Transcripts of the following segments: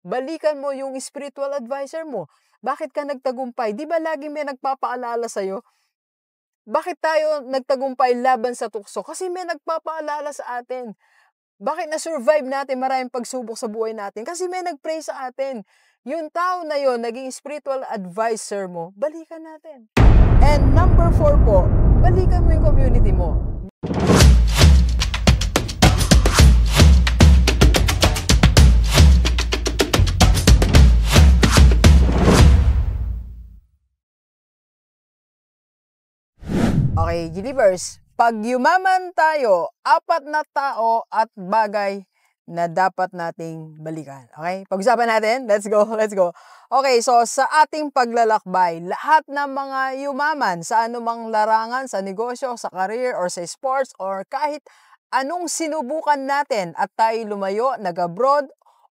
Balikan mo yung spiritual advisor mo. Bakit ka nagtagumpay? Di ba lagi may nagpapaalala sa'yo? Bakit tayo nagtagumpay laban sa tukso? Kasi may nagpapaalala sa atin. Bakit na-survive natin maraming pagsubok sa buhay natin? Kasi may nagpray sa atin. Yung tao na yon naging spiritual advisor mo, balikan natin. And number four po, balikan mo yung community mo. Okay, Gilivers, pag yumaman tayo, apat na tao at bagay na dapat nating balikan. Okay? Pag-usapan natin. Let's go, let's go. Okay, so sa ating paglalakbay, lahat ng mga yumaman sa anumang larangan, sa negosyo, sa career, or sa sports, or kahit anong sinubukan natin at tayo lumayo, nag-abroad,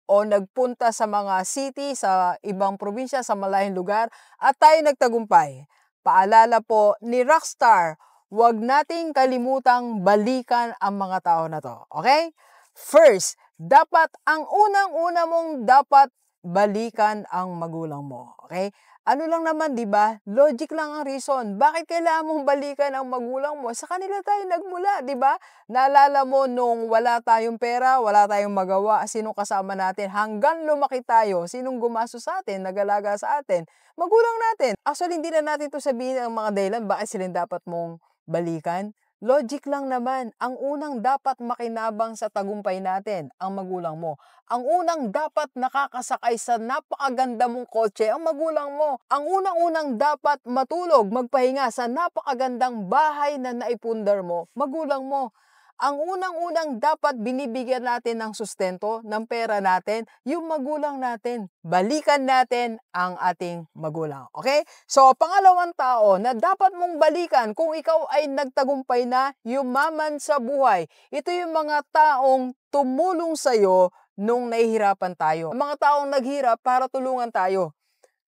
o nagpunta sa mga city, sa ibang probinsya, sa malayong lugar, at tayo nagtagumpay. Paalala po ni rockstar huwag nating kalimutang balikan ang mga tao na to. Okay? First, dapat ang unang-una mong dapat balikan ang magulang mo. Okay? Ano lang naman, 'di ba? Logic lang ang reason. Bakit kailangan mong balikan ang magulang mo? Sa kanila tayo nagmula, 'di ba? Naalala mo nung wala tayong pera, wala tayong magawa, sino kasama natin hanggang lumaki tayo, sinong gumasto sa atin, nagalaga sa atin, magulang natin. Actually, hindi na natin 'to sabihin ang mga dahilan bakit sila dapat mong balikan? Logic lang naman, ang unang dapat makinabang sa tagumpay natin, ang magulang mo. Ang unang dapat nakakasakay sa napakaganda mong kotse, ang magulang mo. Ang unang-unang dapat matulog, magpahinga sa napakagandang bahay na naipundar mo, magulang mo ang unang-unang dapat binibigyan natin ng sustento ng pera natin, yung magulang natin. Balikan natin ang ating magulang. Okay? So, pangalawang tao na dapat mong balikan kung ikaw ay nagtagumpay na, yung yumaman sa buhay. Ito yung mga taong tumulong sa'yo nung nahihirapan tayo. Ang mga taong naghirap para tulungan tayo.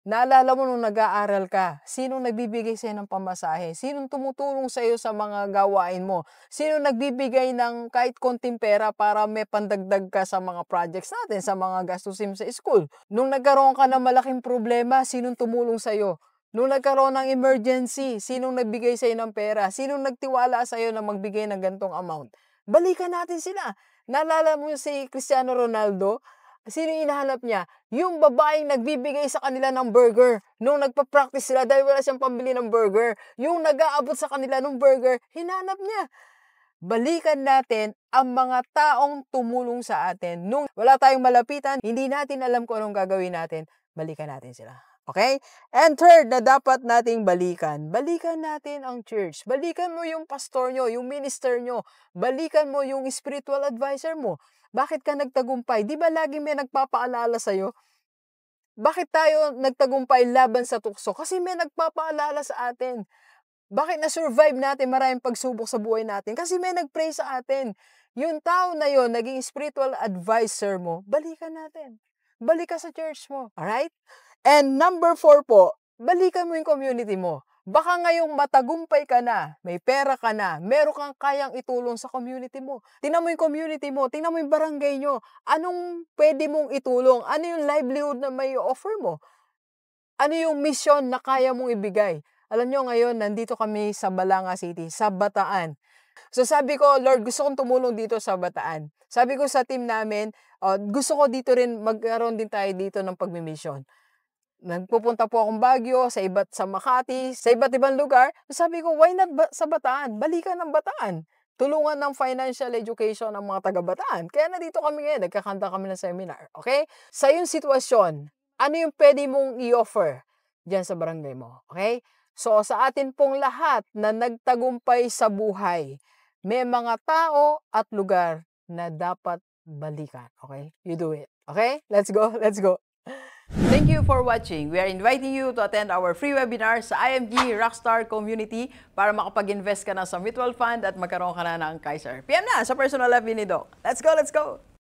Naalala mo nung nag-aaral ka, sino nagbibigay sa'yo ng pamasahe? Sino tumutulong sa iyo sa mga gawain mo? Sino nagbibigay ng kahit konting pera para may pandagdag ka sa mga projects natin, sa mga gastusin sa school? Nung nagkaroon ka ng malaking problema, sino tumulong sa'yo? Nung nagkaroon ng emergency, sino nagbigay sa'yo ng pera? Sino nagtiwala sa'yo na magbigay ng gantong amount? Balikan natin sila. Naalala mo si Cristiano Ronaldo? Sino inahanap niya? Yung babaeng nagbibigay sa kanila ng burger. Nung nagpa-practice sila dahil wala siyang pambili ng burger. Yung nag-aabot sa kanila ng burger, hinanap niya. Balikan natin ang mga taong tumulong sa atin. Nung wala tayong malapitan, hindi natin alam kung anong gagawin natin. Balikan natin sila. Okay? And third na dapat nating balikan, balikan natin ang church. Balikan mo yung pastor nyo, yung minister nyo. Balikan mo yung spiritual advisor mo. Bakit ka nagtagumpay? Di ba laging may nagpapaalala sa'yo? Bakit tayo nagtagumpay laban sa tukso? Kasi may nagpapaalala sa atin. Bakit na-survive natin maraming pagsubok sa buhay natin? Kasi may nag-pray sa atin. Yung tao na yon naging spiritual advisor mo, balikan natin. Balik ka sa church mo. Alright? And number four po, balikan mo yung community mo. Baka ngayong matagumpay ka na, may pera ka na, meron kang kayang itulong sa community mo. Tingnan mo yung community mo, tingnan mo yung barangay nyo. Anong pwede mong itulong? Ano yung livelihood na may offer mo? Ano yung mission na kaya mong ibigay? Alam nyo ngayon, nandito kami sa Balanga City, sa Bataan. So sabi ko, Lord, gusto kong tumulong dito sa Bataan. Sabi ko sa team namin, uh, gusto ko dito rin magkaroon din tayo dito ng pagmimisyon nagpupunta po akong Baguio, sa iba't sa Makati, sa iba't ibang lugar. Sabi ko, why not ba- sa Bataan? Balikan ng Bataan. Tulungan ng financial education ng mga taga-Bataan. Kaya nandito kami ngayon, nagkakanta kami ng seminar. Okay? Sa yung sitwasyon, ano yung pwede mong i-offer dyan sa barangay mo? Okay? So sa atin pong lahat na nagtagumpay sa buhay, may mga tao at lugar na dapat balikan. Okay? You do it. Okay? Let's go. Let's go. Thank you for watching. We are inviting you to attend our free webinar sa IMG Rockstar Community para makapag-invest ka na sa mutual fund at magkaroon ka na ng Kaiser. PM na sa personal life ni Doc. Let's go, let's go!